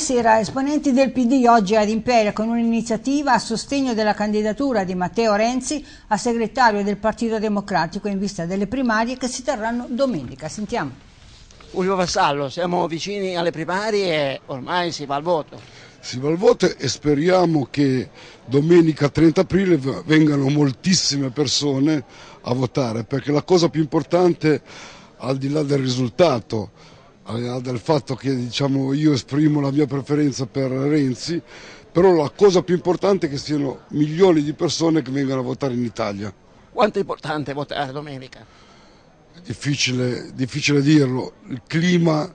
sera esponenti del PD oggi ad Imperia con un'iniziativa a sostegno della candidatura di Matteo Renzi a segretario del Partito Democratico in vista delle primarie che si terranno domenica. Sentiamo. Ulio Vassallo, siamo vicini alle primarie e ormai si va al voto. Si va al voto e speriamo che domenica 30 aprile vengano moltissime persone a votare perché la cosa più importante al di là del risultato è eh, al di là del fatto che diciamo, io esprimo la mia preferenza per Renzi, però la cosa più importante è che siano milioni di persone che vengano a votare in Italia. Quanto è importante votare domenica? È difficile, difficile dirlo, il clima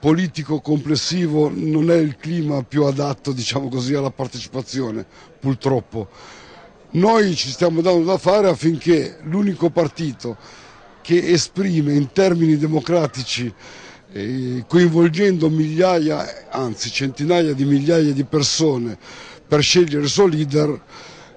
politico complessivo non è il clima più adatto diciamo così, alla partecipazione, purtroppo. Noi ci stiamo dando da fare affinché l'unico partito che esprime in termini democratici eh, coinvolgendo migliaia, anzi centinaia di migliaia di persone per scegliere il suo leader,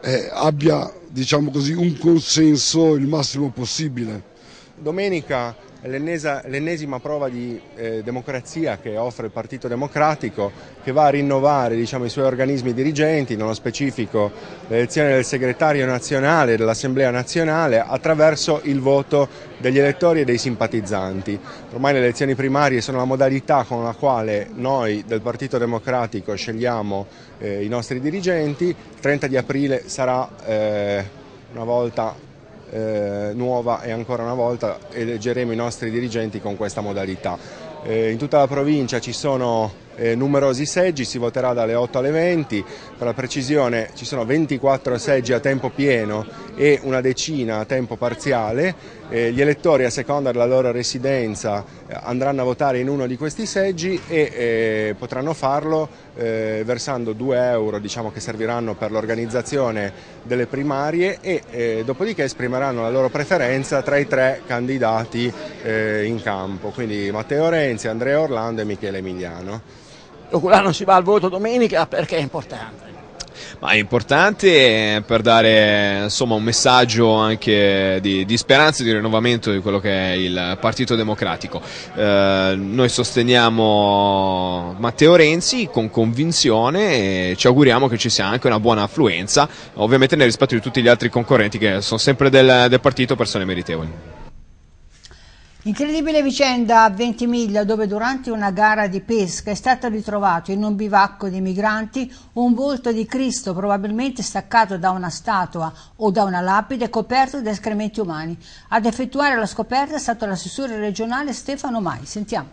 eh, abbia diciamo così, un consenso il massimo possibile. Domenica l'ennesima prova di eh, democrazia che offre il Partito Democratico che va a rinnovare diciamo, i suoi organismi dirigenti, nello specifico l'elezione del segretario nazionale dell'Assemblea nazionale attraverso il voto degli elettori e dei simpatizzanti. Ormai le elezioni primarie sono la modalità con la quale noi del Partito Democratico scegliamo eh, i nostri dirigenti, il 30 di aprile sarà eh, una volta eh, nuova e ancora una volta eleggeremo i nostri dirigenti con questa modalità. Eh, in tutta la provincia ci sono eh, numerosi seggi, si voterà dalle 8 alle 20, per la precisione ci sono 24 seggi a tempo pieno e una decina a tempo parziale eh, gli elettori a seconda della loro residenza eh, andranno a votare in uno di questi seggi e eh, potranno farlo eh, versando 2 euro diciamo, che serviranno per l'organizzazione delle primarie e eh, dopodiché esprimeranno la loro preferenza tra i tre candidati eh, in campo, quindi Matteo Renzi, Andrea Orlando e Michele Emiliano. L'Oculano si va al voto domenica perché è importante ma è importante eh, per dare insomma, un messaggio anche di, di speranza e di rinnovamento di quello che è il Partito Democratico. Eh, noi sosteniamo Matteo Renzi con convinzione e ci auguriamo che ci sia anche una buona affluenza, ovviamente nel rispetto di tutti gli altri concorrenti che sono sempre del, del partito persone meritevoli. Incredibile vicenda a Ventimiglia dove durante una gara di pesca è stato ritrovato in un bivacco di migranti un volto di Cristo probabilmente staccato da una statua o da una lapide coperto da escrementi umani. Ad effettuare la scoperta è stato l'assessore regionale Stefano Mai. Sentiamo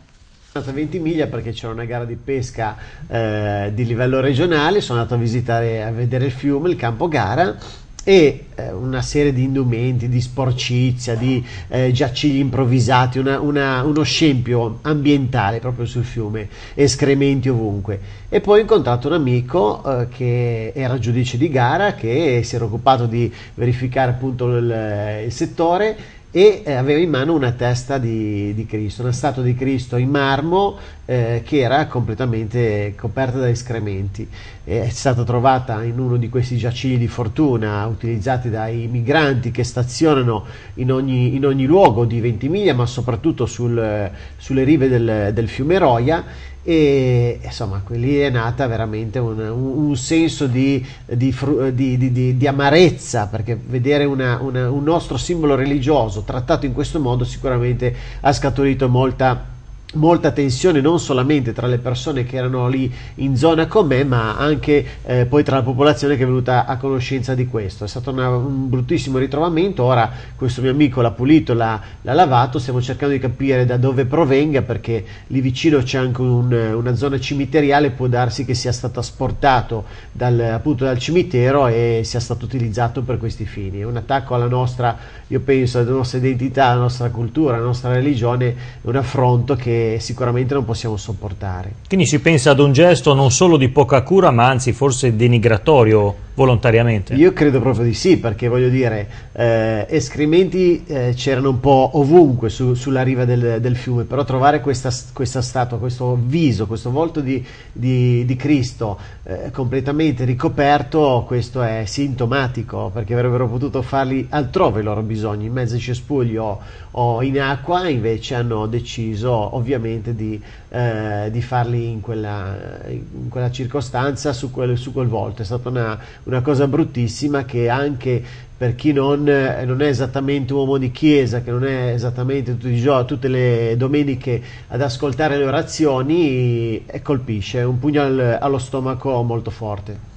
sono andato a Ventimiglia perché c'era una gara di pesca eh, di livello regionale, sono andato a visitare, a vedere il fiume, il campo gara e eh, una serie di indumenti, di sporcizia, di eh, giacigli improvvisati, una, una, uno scempio ambientale proprio sul fiume, escrementi ovunque. E poi ho incontrato un amico eh, che era giudice di gara, che si era occupato di verificare appunto il, il settore e eh, aveva in mano una testa di, di Cristo, una statua di Cristo in marmo eh, che era completamente coperta da escrementi. Eh, è stata trovata in uno di questi giacigli di fortuna utilizzati dai migranti che stazionano in ogni, in ogni luogo di Ventimiglia, ma soprattutto sul, eh, sulle rive del, del fiume Roia e insomma lì è nata veramente un, un, un senso di, di, di, di, amarezza perché vedere una, una, un nostro simbolo religioso trattato in questo modo sicuramente ha scaturito molta molta tensione non solamente tra le persone che erano lì in zona con me ma anche eh, poi tra la popolazione che è venuta a conoscenza di questo è stato una, un bruttissimo ritrovamento ora questo mio amico l'ha pulito l'ha, l'ha, lavato stiamo cercando di capire da dove provenga perché lì vicino c'è anche un, una zona cimiteriale può darsi che sia stato asportato dal, appunto dal cimitero e sia stato utilizzato per questi fini è un attacco alla nostra io penso alla nostra identità alla nostra cultura alla nostra religione un affronto che sicuramente non possiamo sopportare. Quindi si pensa ad un gesto non solo di poca cura, ma anzi forse denigratorio volontariamente? Io credo proprio di sì, perché voglio dire, eh, escrementi eh, c'erano un po' ovunque su, sulla riva del, del, fiume, però trovare questa, questa, statua, questo viso, questo volto di, di, di Cristo eh, completamente ricoperto, questo è sintomatico, perché avrebbero potuto farli altrove i loro bisogni, in mezzo ai cespugli o, o in acqua, invece hanno deciso ovviamente di eh, di farli in quella, in quella circostanza su quel, su quel, volto. È stata una, una cosa bruttissima che anche per chi non, eh, non, è esattamente un uomo di chiesa, che non è esattamente tutti i giorni, tutte le domeniche ad ascoltare le orazioni, eh, colpisce, è un pugno allo stomaco molto forte.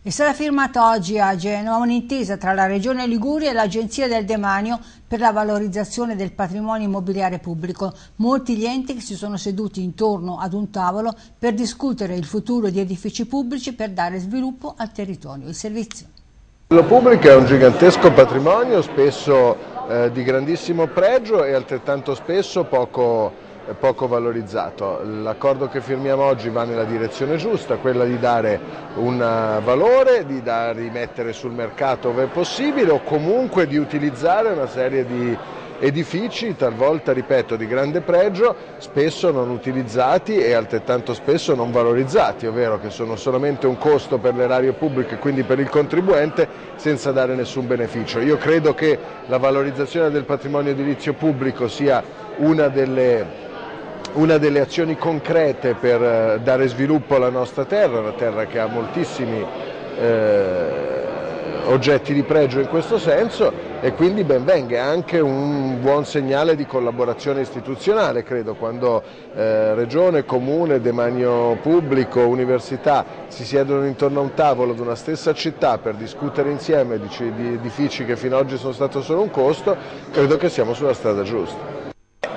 È stata firmata oggi a Genova un'intesa tra la Regione Liguria e l'Agenzia del Demanio per la valorizzazione del patrimonio immobiliare pubblico. Molti gli enti si sono seduti intorno ad un tavolo per discutere il futuro di edifici pubblici per dare sviluppo al territorio. Il servizio. Lo pubblico è un gigantesco patrimonio, spesso eh, di grandissimo pregio e altrettanto spesso poco poco valorizzato. L'accordo che firmiamo oggi va nella direzione giusta, quella di dare un eh, valore, di da rimettere sul mercato dove è possibile o comunque di utilizzare una serie di edifici, talvolta, ripeto, di grande pregio, spesso non utilizzati e altrettanto spesso non valorizzati, ovvero che sono solamente un costo per l'erario pubblico e quindi per il contribuente senza dare nessun beneficio. Io credo che la valorizzazione del patrimonio edilizio pubblico sia una delle una delle azioni concrete per eh, dare sviluppo alla nostra terra, una terra che ha moltissimi eh, oggetti di pregio in questo senso e quindi benvenga è anche un buon segnale di collaborazione istituzionale credo quando eh, regione, comune, demanio pubblico, università si siedono intorno a un tavolo di una stessa città per discutere insieme di, di edifici che fino ad oggi sono stati solo un costo, credo che siamo sulla strada giusta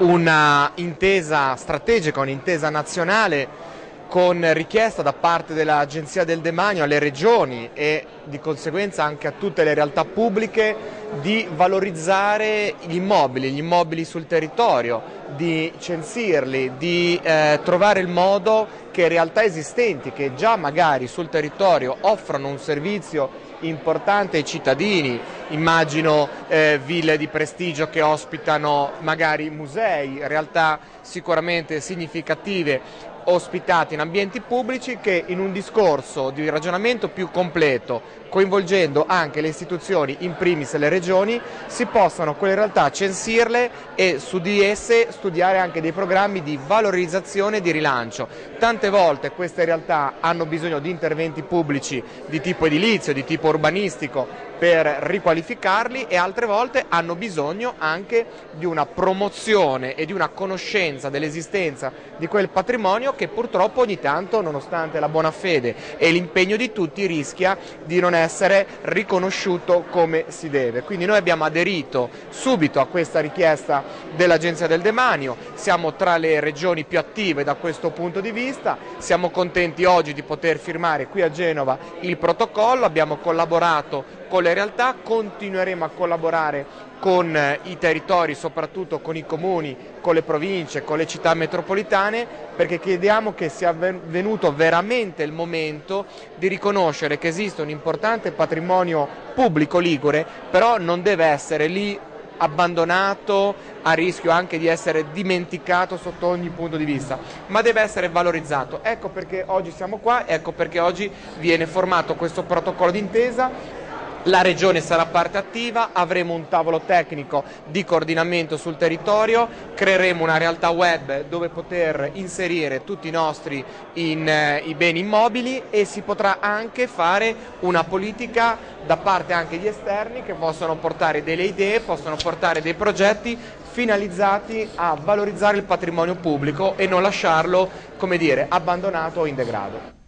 una intesa strategica, un'intesa nazionale con richiesta da parte dell'Agenzia del Demanio alle regioni e di conseguenza anche a tutte le realtà pubbliche di valorizzare gli immobili, gli immobili sul territorio, di censirli, di eh, trovare il modo che realtà esistenti che già magari sul territorio offrono un servizio importante ai cittadini, immagino eh, ville di prestigio che ospitano magari musei, realtà sicuramente significative ospitati in ambienti pubblici che in un discorso di ragionamento più completo, coinvolgendo anche le istituzioni, in primis le regioni, si possano quelle realtà censirle e su di esse studiare anche dei programmi di valorizzazione e di rilancio. Tante volte queste realtà hanno bisogno di interventi pubblici di tipo edilizio, di tipo urbanistico, per riqualificarli e altre volte hanno bisogno anche di una promozione e di una conoscenza dell'esistenza di quel patrimonio che purtroppo ogni tanto, nonostante la buona fede e l'impegno di tutti, rischia di non essere riconosciuto come si deve. Quindi noi abbiamo aderito subito a questa richiesta dell'Agenzia del Demanio, siamo tra le regioni più attive da questo punto di vista, siamo contenti oggi di poter firmare qui a Genova il protocollo, abbiamo collaborato con le realtà, continueremo a collaborare con eh, i territori, soprattutto con i comuni, con le province, con le città metropolitane, perché chiediamo che sia venuto veramente il momento di riconoscere che esiste un importante patrimonio pubblico ligure, però non deve essere lì abbandonato, a rischio anche di essere dimenticato sotto ogni punto di vista, ma deve essere valorizzato. Ecco perché oggi siamo qua, ecco perché oggi viene formato questo protocollo d'intesa la Regione sarà parte attiva, avremo un tavolo tecnico di coordinamento sul territorio, creeremo una realtà web dove poter inserire tutti i nostri in, eh, i beni immobili e si potrà anche fare una politica da parte anche di esterni che possono portare delle idee, possono portare dei progetti finalizzati a valorizzare il patrimonio pubblico e non lasciarlo, come dire, abbandonato o in degrado.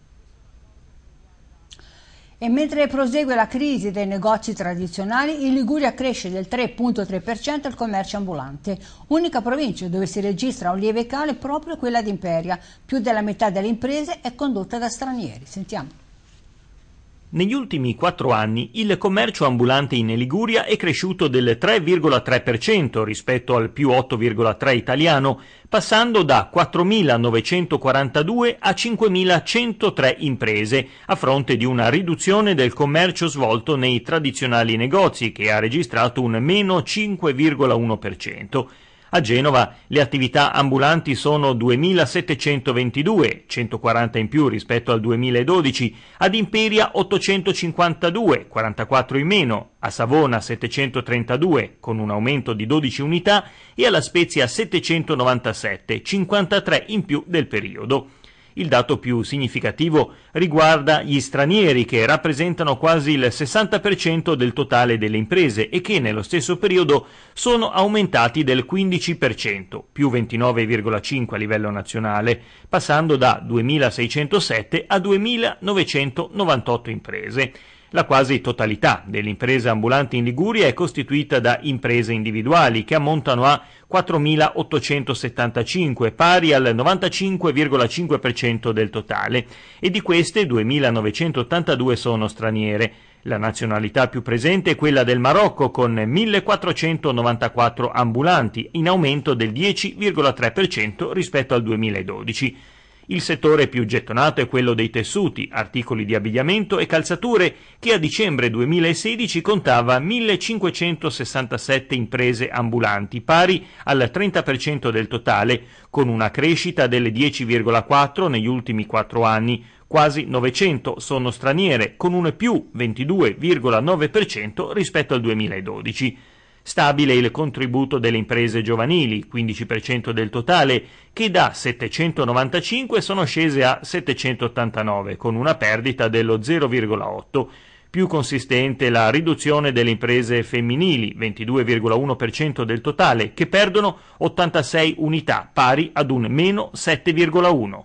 E mentre prosegue la crisi dei negozi tradizionali, in Liguria cresce del 3,3% il commercio ambulante. Unica provincia dove si registra un lieve calo è proprio quella di Imperia. Più della metà delle imprese è condotta da stranieri. Sentiamo. Negli ultimi quattro anni il commercio ambulante in Liguria è cresciuto del 3,3% rispetto al più 8,3 italiano, passando da 4.942 a 5.103 imprese, a fronte di una riduzione del commercio svolto nei tradizionali negozi che ha registrato un meno 5,1%. A Genova le attività ambulanti sono 2.722, 140 in più rispetto al 2012, ad Imperia 852, 44 in meno, a Savona 732 con un aumento di 12 unità e alla Spezia 797, 53 in più del periodo. Il dato più significativo riguarda gli stranieri che rappresentano quasi il 60% del totale delle imprese e che nello stesso periodo sono aumentati del 15%, più 29,5 a livello nazionale, passando da 2.607 a 2.998 imprese la quasi totalità delle imprese ambulanti in Liguria è costituita da imprese individuali che ammontano a 4.875, pari al 95,5% del totale, e di queste 2.982 sono straniere. La nazionalità più presente è quella del Marocco con 1.494 ambulanti, in aumento del 10,3% rispetto al 2012. Il settore più gettonato è quello dei tessuti, articoli di abbigliamento e calzature, che a dicembre 2016 contava 1567 imprese ambulanti, pari al 30% del totale, con una crescita delle 10,4 negli ultimi quattro anni, quasi 900 sono straniere, con un più 22,9% rispetto al 2012. Stabile il contributo delle imprese giovanili, 15% del totale, che da 795 sono scese a 789, con una perdita dello 0,8%. Più consistente la riduzione delle imprese femminili, 22,1% del totale, che perdono 86 unità, pari ad un meno 7,1%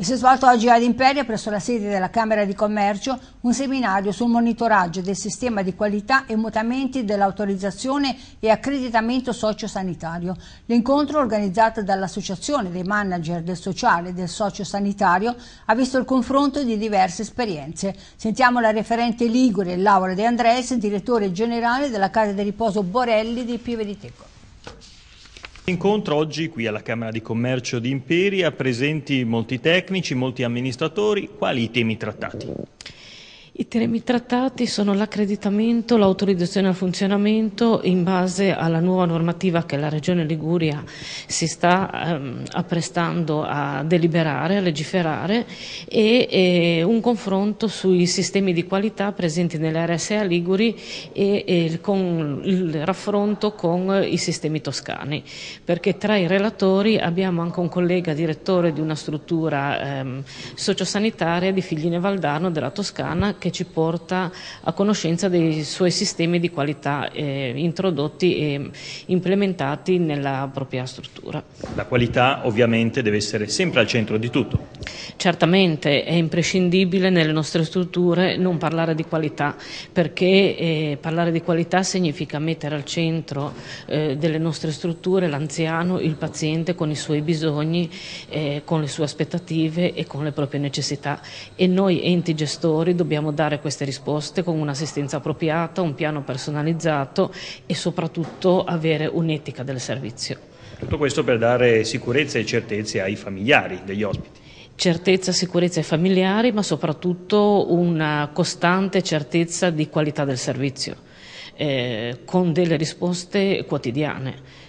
e si è svolto oggi ad Imperia presso la sede della Camera di Commercio un seminario sul monitoraggio del sistema di qualità e mutamenti dell'autorizzazione e accreditamento sociosanitario. L'incontro organizzato dall'Associazione dei Manager del Sociale e del Sociosanitario ha visto il confronto di diverse esperienze. Sentiamo la referente Ligure Laura De Andres, direttore generale della Casa di Riposo Borelli di Pieve di Teco. Incontro oggi qui alla Camera di Commercio di Imperia, presenti molti tecnici, molti amministratori, quali i temi trattati? I temi trattati sono l'accreditamento, l'autorizzazione al funzionamento in base alla nuova normativa che la Regione Liguria si sta ehm, apprestando a deliberare, a legiferare e, e un confronto sui sistemi di qualità presenti nell'RSA Liguri e, e con, il raffronto con i sistemi toscani. Perché tra i relatori abbiamo anche un collega direttore di una struttura ehm, sociosanitaria di Figline Valdano della Toscana che ci porta a conoscenza dei suoi sistemi di qualità eh, introdotti e implementati nella propria struttura. La qualità ovviamente deve essere sempre al centro di tutto. Certamente è imprescindibile nelle nostre strutture non parlare di qualità perché eh, parlare di qualità significa mettere al centro eh, delle nostre strutture l'anziano, il paziente con i suoi bisogni, eh, con le sue aspettative e con le proprie necessità e noi enti gestori dobbiamo dobbiamo dare queste risposte con un'assistenza appropriata, un piano personalizzato e soprattutto avere un'etica del servizio. Tutto questo per dare sicurezza e certezze ai familiari degli ospiti certezza, sicurezza ai familiari, ma soprattutto una costante certezza di qualità del servizio, eh, con delle risposte quotidiane.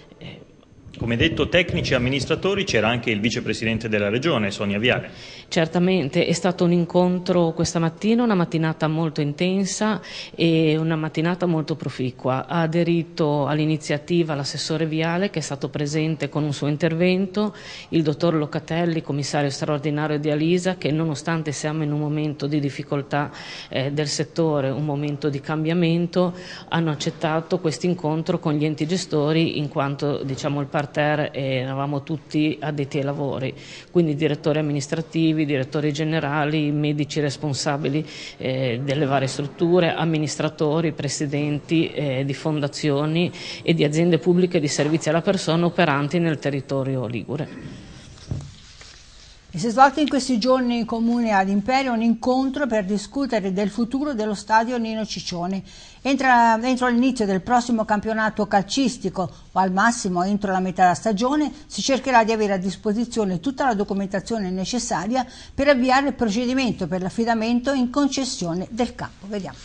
Come detto, tecnici e amministratori c'era anche il vicepresidente della regione, Sonia Viale. Certamente, è stato un incontro questa mattina, una mattinata molto intensa e una mattinata molto proficua. Ha aderito all'iniziativa l'assessore Viale che è stato presente con un suo intervento, il dottor Locatelli, commissario straordinario di Alisa, che nonostante siamo in un momento di difficoltà eh, del settore, un momento di cambiamento, hanno accettato questo incontro con gli enti gestori in quanto diciamo, il Parlamento parterre e eravamo tutti addetti ai lavori, quindi direttori amministrativi, direttori generali, medici responsabili eh, delle varie strutture, amministratori, presidenti eh, di fondazioni e di aziende pubbliche di servizi alla persona operanti nel territorio ligure. E si è svolto in questi giorni in comune ad Imperia un incontro per discutere del futuro dello stadio Nino Ciccione. Entra, entro l'inizio del prossimo campionato calcistico o al massimo entro la metà della stagione si cercherà di avere a disposizione tutta la documentazione necessaria per avviare il procedimento per l'affidamento in concessione del campo. Vediamo.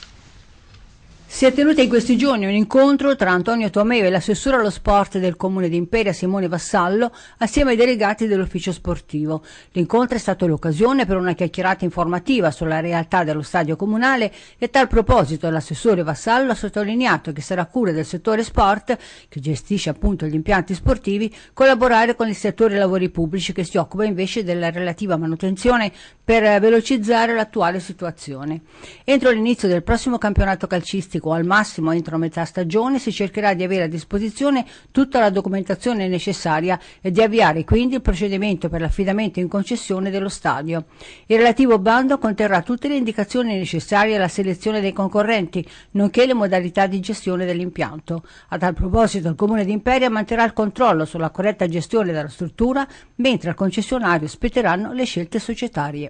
Si è tenuto in questi giorni un incontro tra Antonio Tomeo e l'assessore allo sport del comune di Imperia Simone Vassallo assieme ai delegati dell'ufficio sportivo. L'incontro è stato l'occasione per una chiacchierata informativa sulla realtà dello stadio comunale e a tal proposito l'assessore Vassallo ha sottolineato che sarà cura del settore sport, che gestisce appunto gli impianti sportivi, collaborare con il settore lavori pubblici che si occupa invece della relativa manutenzione per velocizzare l'attuale situazione. Entro l'inizio del prossimo campionato calcistico lungo, al massimo entro metà stagione, si cercherà di avere a disposizione tutta la documentazione necessaria e di avviare quindi il procedimento per l'affidamento in concessione dello stadio. Il relativo bando conterrà tutte le indicazioni necessarie alla selezione dei concorrenti, nonché le modalità di gestione dell'impianto. A tal proposito il Comune di Imperia manterrà il controllo sulla corretta gestione della struttura, mentre al concessionario spetteranno le scelte societarie.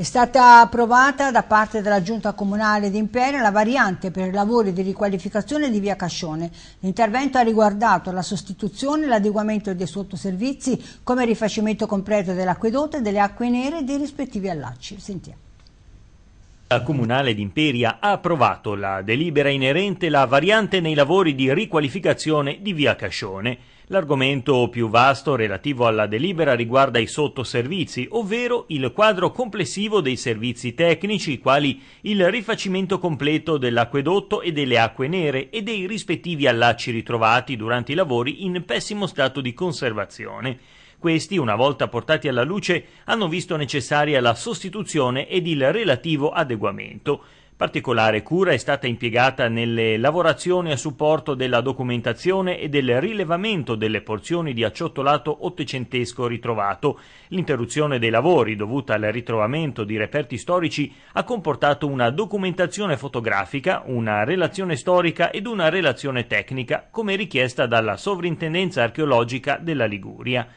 È stata approvata da parte della Giunta Comunale di Imperia la variante per i lavori di riqualificazione di via Cascione. L'intervento ha riguardato la sostituzione e l'adeguamento dei sottoservizi come rifacimento completo dell'acquedotto e delle acque nere dei rispettivi allacci. Sentiamo. La Comunale d'Imperia ha approvato la delibera inerente la variante nei lavori di riqualificazione di via Cascione. L'argomento più vasto relativo alla delibera riguarda i sottoservizi, ovvero il quadro complessivo dei servizi tecnici, quali il rifacimento completo dell'acquedotto e delle acque nere e dei rispettivi allacci ritrovati durante i lavori in pessimo stato di conservazione. Questi, una volta portati alla luce, hanno visto necessaria la sostituzione ed il relativo adeguamento. Particolare cura è stata impiegata nelle lavorazioni a supporto della documentazione e del rilevamento delle porzioni di acciottolato ottocentesco ritrovato. L'interruzione dei lavori dovuta al ritrovamento di reperti storici ha comportato una documentazione fotografica, una relazione storica ed una relazione tecnica, come richiesta dalla Sovrintendenza archeologica della Liguria.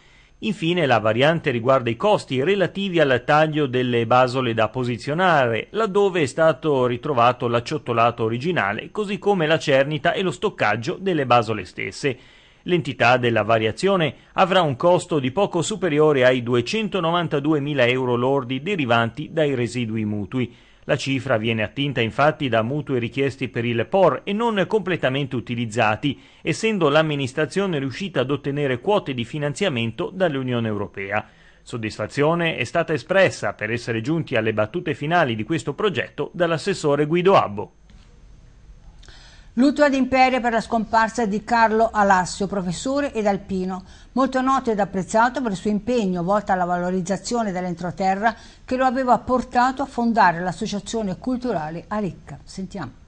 Infine la variante riguarda i costi relativi al taglio delle basole da posizionare, laddove è stato ritrovato l'acciottolato originale, così come la cernita e lo stoccaggio delle basole stesse. L'entità della variazione avrà un costo di poco superiore ai 292.000 euro lordi derivanti dai residui mutui. La cifra viene attinta infatti da mutui richiesti per il POR e non completamente utilizzati, essendo l'amministrazione riuscita ad ottenere quote di finanziamento dall'Unione Europea. Soddisfazione è stata espressa per essere giunti alle battute finali di questo progetto dall'assessore Guido Abbo. Lutto ad imperia per la scomparsa di Carlo Alassio, professore ed alpino, molto noto ed apprezzato per il suo impegno volto alla valorizzazione dell'entroterra che lo aveva portato a fondare l'associazione culturale Aricca. Sentiamo.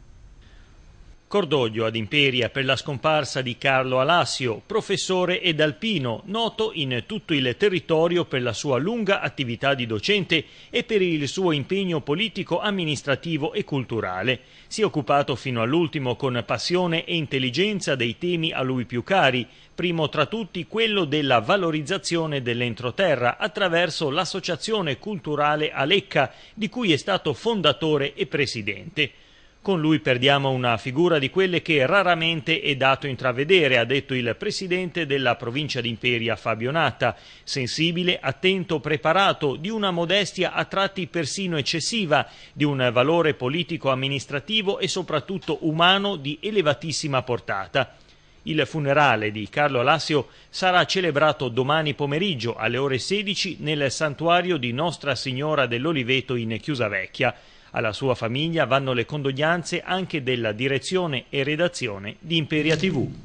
Cordoglio ad Imperia per la scomparsa di Carlo Alassio, professore ed alpino, noto in tutto il territorio per la sua lunga attività di docente e per il suo impegno politico, amministrativo e culturale. Si è occupato fino all'ultimo con passione e intelligenza dei temi a lui più cari, primo tra tutti quello della valorizzazione dell'entroterra attraverso l'Associazione Culturale Alecca, di cui è stato fondatore e presidente. Con lui perdiamo una figura di quelle che raramente è dato intravedere, ha detto il presidente della provincia d'Imperia Fabio Natta, sensibile, attento, preparato, di una modestia a tratti persino eccessiva, di un valore politico-amministrativo e soprattutto umano di elevatissima portata. Il funerale di Carlo Alassio sarà celebrato domani pomeriggio alle ore 16 nel santuario di Nostra Signora dell'Oliveto in Chiusa Vecchia. Alla sua famiglia vanno le condoglianze anche della direzione e redazione di Imperia TV.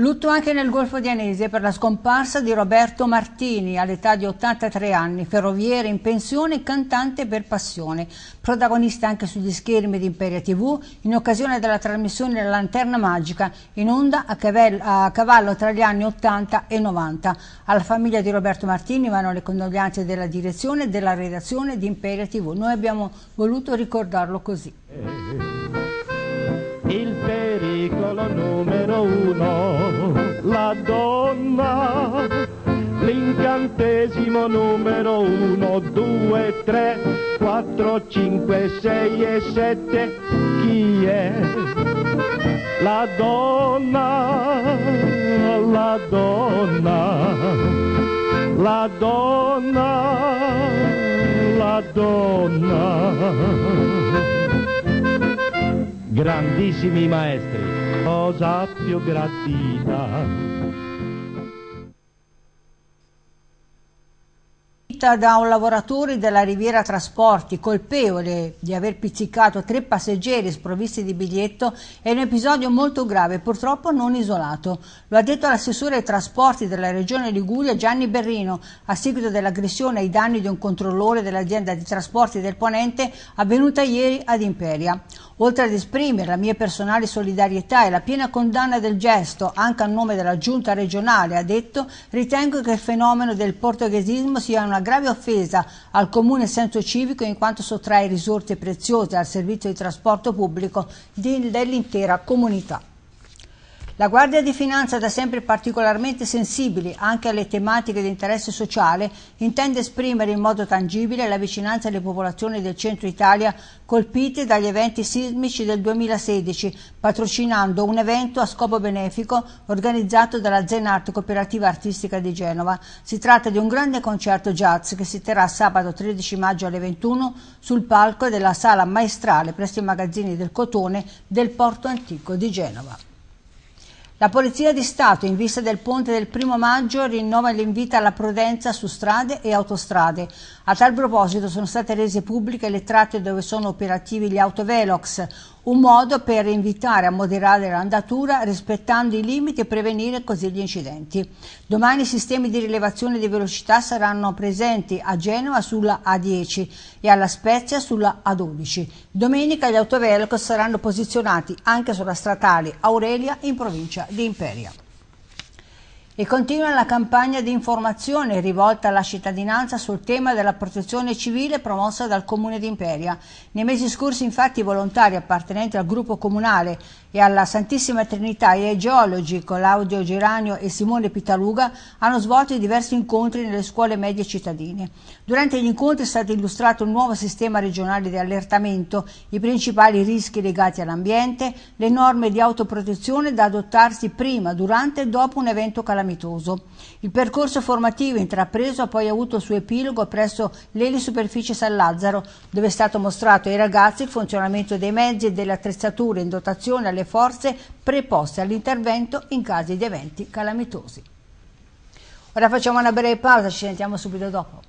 Lutto anche nel Golfo di Anese per la scomparsa di Roberto Martini, all'età di 83 anni, ferroviere in pensione e cantante per passione, protagonista anche sugli schermi di Imperia TV in occasione della trasmissione La Lanterna Magica in onda a, cavello, a cavallo tra gli anni 80 e 90. Alla famiglia di Roberto Martini vanno le condoglianze della direzione e della redazione di Imperia TV. Noi abbiamo voluto ricordarlo così. Eh, eh, eh il pericolo numero uno, la donna, l'incantesimo numero uno, due, tre, quattro, cinque, sei e sette, chi è? La donna, la donna, la donna, la donna grandissimi maestri. Cosa più gradita fuggita da un lavoratore della Riviera Trasporti, colpevole di aver pizzicato tre passeggeri sprovvisti di biglietto, è un episodio molto grave, purtroppo non isolato. Lo ha detto l'assessore ai trasporti della regione Liguria Gianni Berrino, a seguito dell'aggressione ai danni di un controllore dell'azienda di trasporti del Ponente avvenuta ieri ad Imperia. Oltre ad esprimere la mia personale solidarietà e la piena condanna del gesto, anche a nome della giunta regionale, ha detto, ritengo che il fenomeno del portoghesismo sia una grave offesa al comune senso civico in quanto sottrae risorse preziose al servizio di trasporto pubblico dell'intera comunità. La Guardia di Finanza, da sempre particolarmente sensibile anche alle tematiche di interesse sociale, intende esprimere in modo tangibile la vicinanza alle popolazioni del centro Italia colpite dagli eventi sismici del 2016, patrocinando un evento a scopo benefico organizzato dalla Zenart Cooperativa Artistica di Genova. Si tratta di un grande concerto jazz che si terrà sabato 13 maggio alle 21 sul palco della Sala Maestrale presso i magazzini del Cotone del Porto Antico di Genova. La Polizia di Stato, in vista del ponte del primo maggio, rinnova l'invito alla prudenza su strade e autostrade. A tal proposito sono state rese pubbliche le tratte dove sono operativi gli autovelox, un modo per invitare a moderare l'andatura rispettando i limiti e prevenire così gli incidenti. Domani i sistemi di rilevazione di velocità saranno presenti a Genova sulla A10 e alla Spezia sulla A12. Domenica gli autovelox saranno posizionati anche sulla stradale Aurelia in provincia di Imperia e continua la campagna di informazione rivolta alla cittadinanza sul tema della protezione civile promossa dal Comune di Imperia. Nei mesi scorsi infatti i volontari appartenenti al gruppo comunale e alla Santissima Trinità e ai geologi Claudio Geranio e Simone Pitaluga hanno svolto diversi incontri nelle scuole medie cittadine. Durante gli incontri è stato illustrato il nuovo sistema regionale di allertamento, i principali rischi legati all'ambiente, le norme di autoprotezione da adottarsi prima, durante e dopo un evento calamitoso. Il percorso formativo intrapreso ha poi avuto il suo epilogo presso l'Eli Superficie San Lazzaro, dove è stato mostrato ai ragazzi il funzionamento dei mezzi e delle attrezzature in dotazione alle alle forze preposte all'intervento in caso di eventi calamitosi. Ora facciamo una breve pausa, ci sentiamo subito dopo.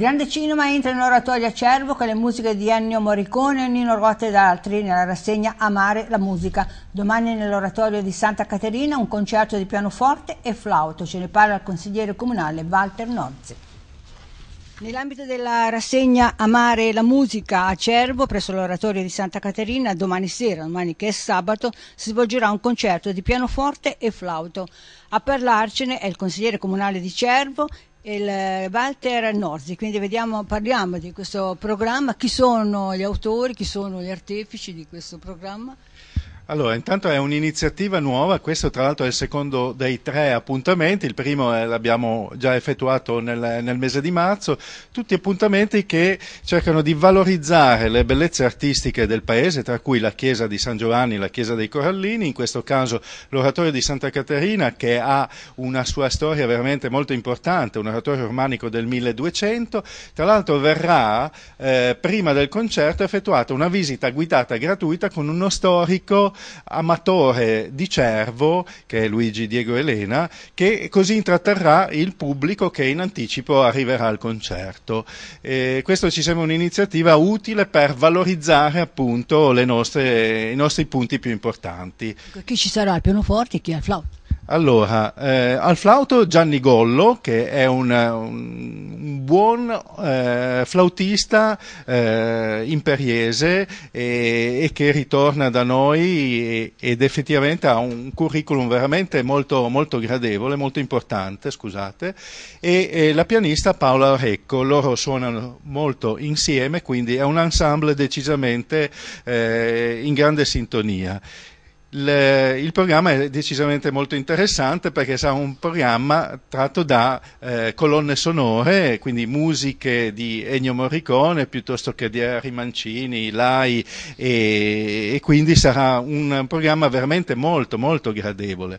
Grande Cinema entra in oratorio a Cervo con le musiche di Ennio Morricone, Nino Rota ed altri nella rassegna Amare la musica. Domani nell'oratorio di Santa Caterina un concerto di pianoforte e flauto. Ce ne parla il consigliere comunale Walter Norzi. Nell'ambito della rassegna Amare la musica a Cervo presso l'oratorio di Santa Caterina, domani sera, domani che è sabato, si svolgerà un concerto di pianoforte e flauto. A parlarcene è il consigliere comunale di Cervo, il eh, Walter Norzi, quindi vediamo, parliamo di questo programma, chi sono gli autori, chi sono gli artefici di questo programma allora, intanto è un'iniziativa nuova, questo tra l'altro è il secondo dei tre appuntamenti, il primo eh, l'abbiamo già effettuato nel, nel, mese di marzo, tutti appuntamenti che cercano di valorizzare le bellezze artistiche del paese, tra cui la chiesa di San Giovanni, la chiesa dei Corallini, in questo caso l'oratorio di Santa Caterina che ha una sua storia veramente molto importante, un oratorio romanico del 1200, tra l'altro verrà eh, prima del concerto effettuata una visita guidata gratuita con uno storico amatore di cervo, che è Luigi Diego Elena, che così intratterrà il pubblico che in anticipo arriverà al concerto. E questo ci sembra un'iniziativa utile per valorizzare appunto nostre, i nostri punti più importanti. Ecco, chi ci sarà al pianoforte e chi al flauto? Allora, eh, al flauto Gianni Gollo, che è un, un buon eh, flautista eh, imperiese e, e, che ritorna da noi e, ed effettivamente ha un curriculum veramente molto, molto gradevole, molto importante, scusate, e, e la pianista Paola Recco, loro suonano molto insieme, quindi è un ensemble decisamente eh, in grande sintonia. Le, il programma è decisamente molto interessante perché sarà un programma tratto da eh, colonne sonore, quindi musiche di Ennio Morricone piuttosto che di Ari Mancini, Lai e, e quindi sarà un programma veramente molto molto gradevole.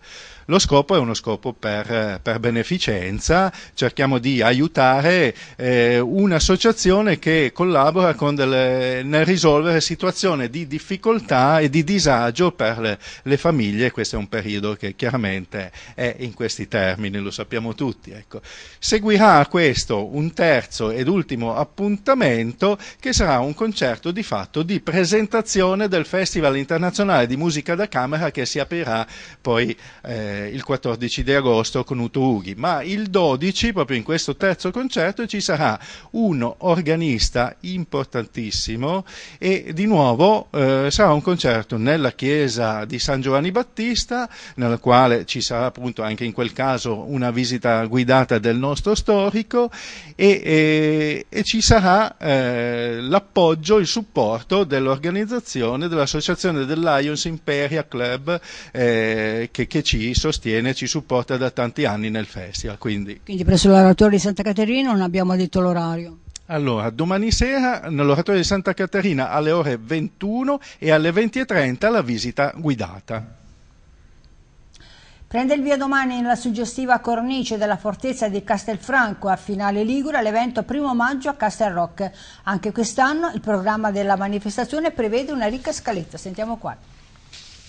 Lo scopo è uno scopo per, per beneficenza, cerchiamo di aiutare eh, un'associazione che collabora delle, nel risolvere situazioni di difficoltà e di disagio per le, le, famiglie, questo è un periodo che chiaramente è in questi termini, lo sappiamo tutti. Ecco. Seguirà questo un terzo ed ultimo appuntamento che sarà un concerto di fatto di presentazione del Festival Internazionale di Musica da Camera che si aprirà poi eh, eh, il 14 di agosto con Uto Ughi, ma il 12, proprio in questo terzo concerto, ci sarà un organista importantissimo e di nuovo eh, sarà un concerto nella chiesa di San Giovanni Battista, nella quale ci sarà appunto anche in quel caso una visita guidata del nostro storico e, e, e ci sarà eh, l'appoggio, il supporto dell'organizzazione dell'associazione del Lions Imperia Club eh, che, che ci sostiene sostiene e ci supporta da tanti anni nel festival. Quindi, quindi presso l'oratorio di Santa Caterina non abbiamo detto l'orario. Allora, domani sera nell'oratorio di Santa Caterina alle ore 21 e alle 20.30 la visita guidata. Prende il via domani nella suggestiva cornice della fortezza di Castelfranco a finale Ligura l'evento primo maggio a Castel Rock. Anche quest'anno il programma della manifestazione prevede una ricca scaletta. Sentiamo qua.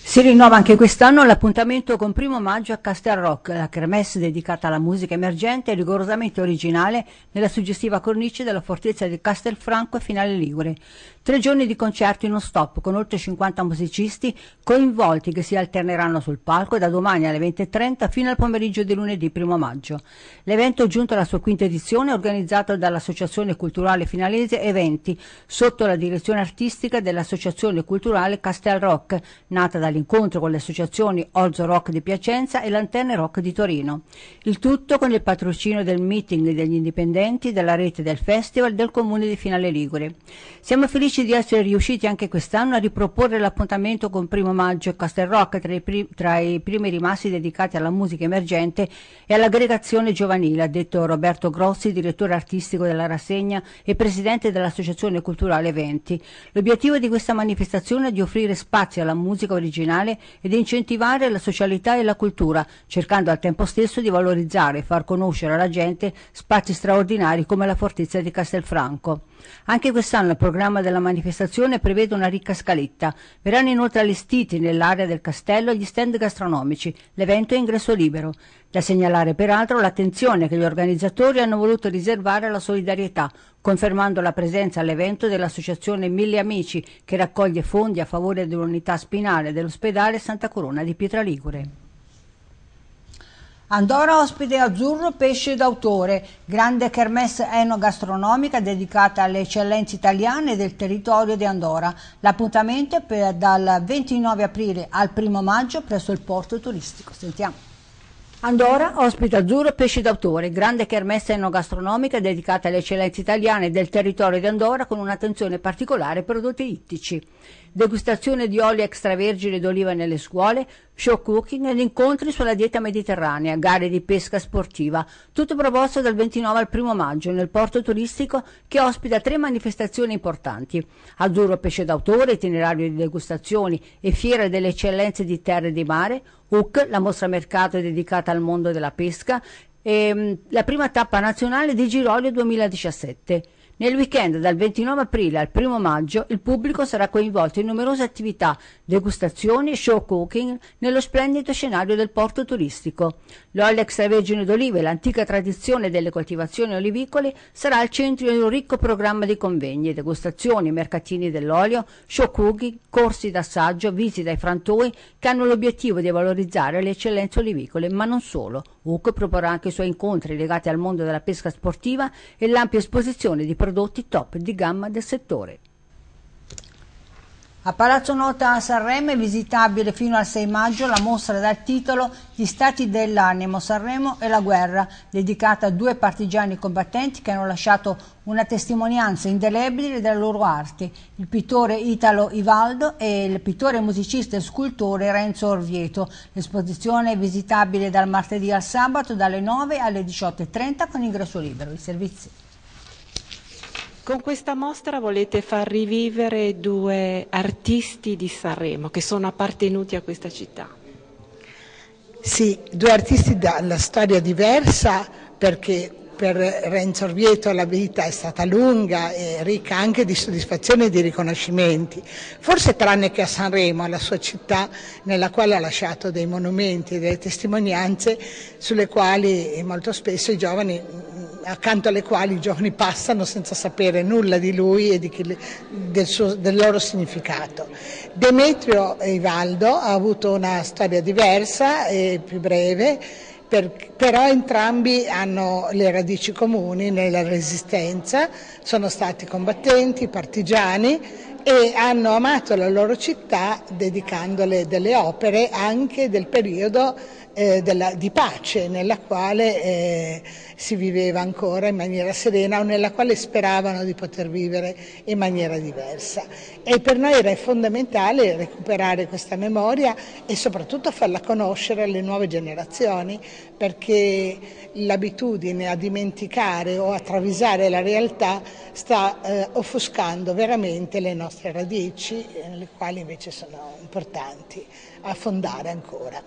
Si rinnova anche quest'anno l'appuntamento con Primo Maggio a Castel Rock, la kermesse dedicata alla musica emergente e rigorosamente originale nella suggestiva cornice della fortezza di Castelfranco e Finale Ligure. Tre giorni di concerti non stop con oltre 50 musicisti coinvolti che si alterneranno sul palco da domani alle 20.30 fino al pomeriggio di lunedì Primo Maggio. L'evento è giunto alla sua quinta edizione organizzata dall'Associazione Culturale Finalese Eventi sotto la direzione artistica dell'Associazione Culturale Castel Rock, nata dal all'incontro con le associazioni Orzo Rock di Piacenza e Lantenne Rock di Torino. Il tutto con il patrocino del meeting degli indipendenti, della rete del festival del comune di Finale Ligure. Siamo felici di essere riusciti anche quest'anno a riproporre l'appuntamento con Primo Maggio e Castel Rock tra i, pri- tra i primi rimasti dedicati alla musica emergente e all'aggregazione giovanile, ha detto Roberto Grossi, direttore artistico della rassegna e presidente dell'Associazione Culturale Eventi. L'obiettivo di questa manifestazione è di offrire spazio alla musica originale originale ed incentivare la socialità e la cultura, cercando al tempo stesso di valorizzare e far conoscere alla gente spazi straordinari come la fortezza di Castelfranco. Anche quest'anno il programma della manifestazione prevede una ricca scaletta. Verranno inoltre allestiti nell'area del castello gli stand gastronomici. L'evento è ingresso libero. Da segnalare peraltro l'attenzione che gli organizzatori hanno voluto riservare alla solidarietà, confermando la presenza all'evento dell'associazione Mille Amici che raccoglie fondi a favore dell'unità spinale dell'ospedale Santa Corona di Pietraligure. Andorra ospite azzurro pesce d'autore, grande kermesse enogastronomica dedicata alle eccellenze italiane del territorio di Andorra. L'appuntamento è per, dal 29 aprile al 1 maggio presso il porto turistico. Sentiamo. Andorra ospita Azzurro Pesci d'autore, grande kermessa enogastronomica dedicata alle eccellenze italiane del territorio di Andorra con un'attenzione particolare ai prodotti ittici degustazione di olio extravergine d'oliva nelle scuole, show cooking ed incontri sulla dieta mediterranea, gare di pesca sportiva, tutto proposto dal 29 al 1 maggio nel porto turistico che ospita tre manifestazioni importanti. Azzurro pesce d'autore, itinerario di degustazioni e fiera delle eccellenze di terra e di mare, UC, la mostra mercato dedicata al mondo della pesca, e, ehm, la prima tappa nazionale di Girolio 2017. Nel weekend dal 29 aprile al 1 maggio il pubblico sarà coinvolto in numerose attività, degustazioni, e show cooking nello splendido scenario del porto turistico. L'olio extravergine d'olive, l'antica tradizione delle coltivazioni olivicole, sarà al centro di un ricco programma di convegni, degustazioni, mercatini dell'olio, show cooking, corsi d'assaggio, visite ai frantoi che hanno l'obiettivo di valorizzare le eccellenze olivicole, ma non solo. UC proporrà anche i suoi incontri legati al mondo della pesca sportiva e l'ampia esposizione di prodotti top di gamma del settore. A Palazzo Nota a Sanremo è visitabile fino al 6 maggio la mostra dal titolo Gli stati dell'animo, Sanremo e la guerra, dedicata a due partigiani combattenti che hanno lasciato una testimonianza indelebile della loro arte, il pittore Italo Ivaldo e il pittore musicista e scultore Renzo Orvieto. L'esposizione è visitabile dal martedì al sabato dalle 9 alle 18.30 con ingresso libero. I servizi. Con questa mostra volete far rivivere due artisti di Sanremo che sono appartenuti a questa città. Sì, due artisti dalla storia diversa perché per Renzo Orvieto la vita è stata lunga e ricca anche di soddisfazioni e di riconoscimenti, forse tranne che a Sanremo, la sua città nella quale ha lasciato dei monumenti e delle testimonianze sulle quali molto spesso i giovani accanto alle quali i giovani passano senza sapere nulla di lui e di chi, del, suo, del, loro significato. Demetrio Ivaldo ha avuto una storia diversa e più breve per, però entrambi hanno le radici comuni nella resistenza, sono stati combattenti, partigiani e hanno amato la loro città dedicandole delle opere anche del periodo eh, della, di pace nella quale eh, si viveva ancora in maniera serena o nella quale speravano di poter vivere in maniera diversa. E per noi era fondamentale recuperare questa memoria e soprattutto farla conoscere alle nuove generazioni perché l'abitudine a dimenticare o a travisare la realtà sta eh, offuscando veramente le nostre radici, eh, le quali invece sono importanti affondare ancora.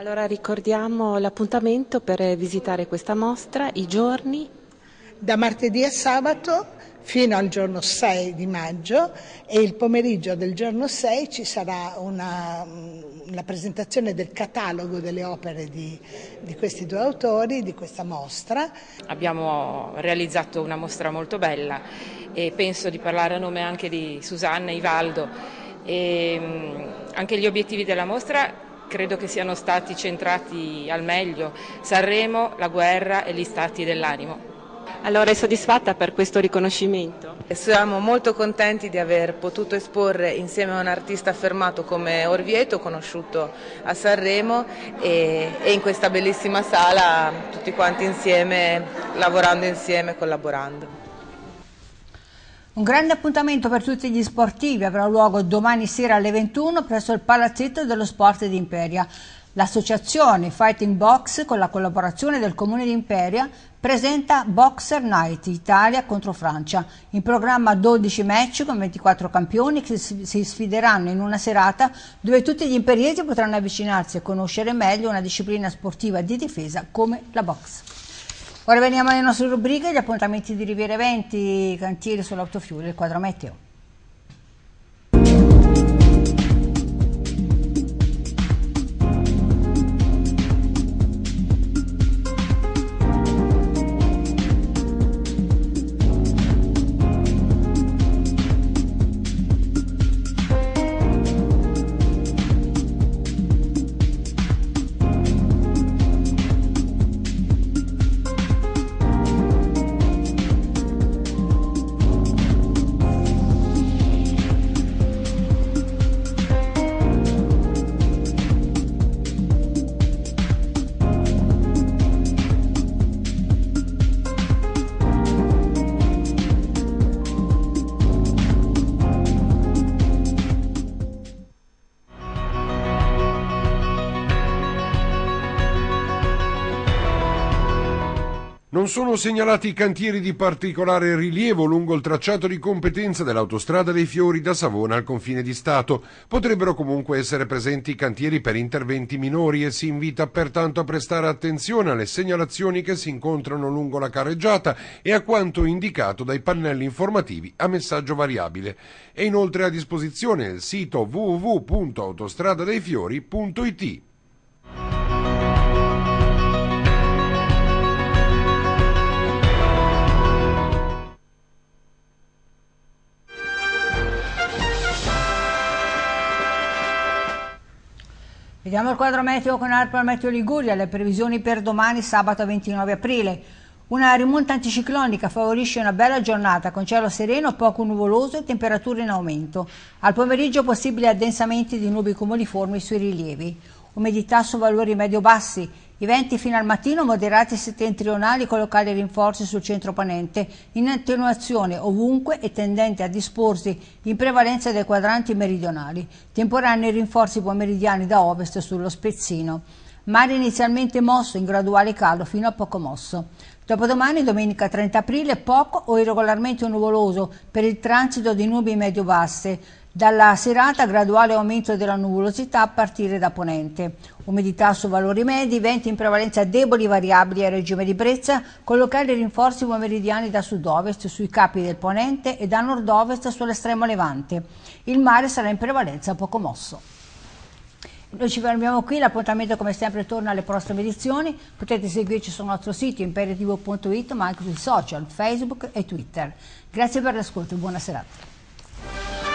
Allora ricordiamo l'appuntamento per visitare questa mostra, i giorni. Da martedì a sabato fino al giorno 6 di maggio e il pomeriggio del giorno 6 ci sarà una, una presentazione del catalogo delle opere di, di, questi due autori, di questa mostra. Abbiamo realizzato una mostra molto bella e penso di parlare a nome anche di Susanna Ivaldo. E, mm, anche gli obiettivi della mostra credo che siano stati centrati al meglio Sanremo, la guerra e gli stati dell'animo. Allora è soddisfatta per questo riconoscimento? Siamo molto contenti di aver potuto esporre insieme a un artista affermato come Orvieto, conosciuto a Sanremo e, e in questa bellissima sala tutti quanti insieme, lavorando insieme, collaborando. Un grande appuntamento per tutti gli sportivi avrà luogo domani sera alle 21 presso il Palazzetto dello Sport di Imperia. L'associazione Fighting Box, con la collaborazione del Comune di Imperia, presenta Boxer Night Italia contro Francia. In programma 12 match con 24 campioni che si sfideranno in una serata dove tutti gli imperiesi potranno avvicinarsi e conoscere meglio una disciplina sportiva di difesa come la box. Ora veniamo alle nostre rubriche, gli appuntamenti di Riviera Eventi, cantieri sull'autofiore, e il quadro meteo. Non sono segnalati cantieri di particolare rilievo lungo il tracciato di competenza dell'autostrada dei Fiori da Savona al confine di Stato. Potrebbero comunque essere presenti cantieri per interventi minori e si invita pertanto a prestare attenzione alle segnalazioni che si incontrano lungo la carreggiata e a quanto indicato dai pannelli informativi a messaggio variabile. È inoltre a disposizione il sito www.autostradadeifiori.it. Vediamo il quadro meteo con Arpa Meteo Liguria, le previsioni per domani sabato 29 aprile. Una rimonta anticiclonica favorisce una bella giornata con cielo sereno, poco nuvoloso e temperature in aumento. Al pomeriggio possibili addensamenti di nubi comuniformi sui rilievi umidità su valori medio-bassi, i venti fino al mattino moderati settentrionali con locali rinforzi sul centro-panente, in attenuazione ovunque e tendente a disporsi in prevalenza dei quadranti meridionali, temporanei rinforzi pomeridiani da ovest sullo Spezzino. Mare inizialmente mosso, in graduale calo fino a poco mosso. Dopodomani, domenica 30 aprile, poco o irregolarmente nuvoloso per il transito di nubi medio-basse, dalla serata graduale aumento della nuvolosità a partire da ponente. Umidità su valori medi, venti in prevalenza deboli variabili a regime di brezza, con locali rinforzi pomeridiani da sud-ovest sui capi del ponente e da nord-ovest sull'estremo levante. Il mare sarà in prevalenza poco mosso. Noi ci fermiamo qui, l'appuntamento come sempre torna alle prossime edizioni, potete seguirci sul nostro sito imperativo.it ma anche sui social, Facebook e Twitter. Grazie per l'ascolto e buona serata.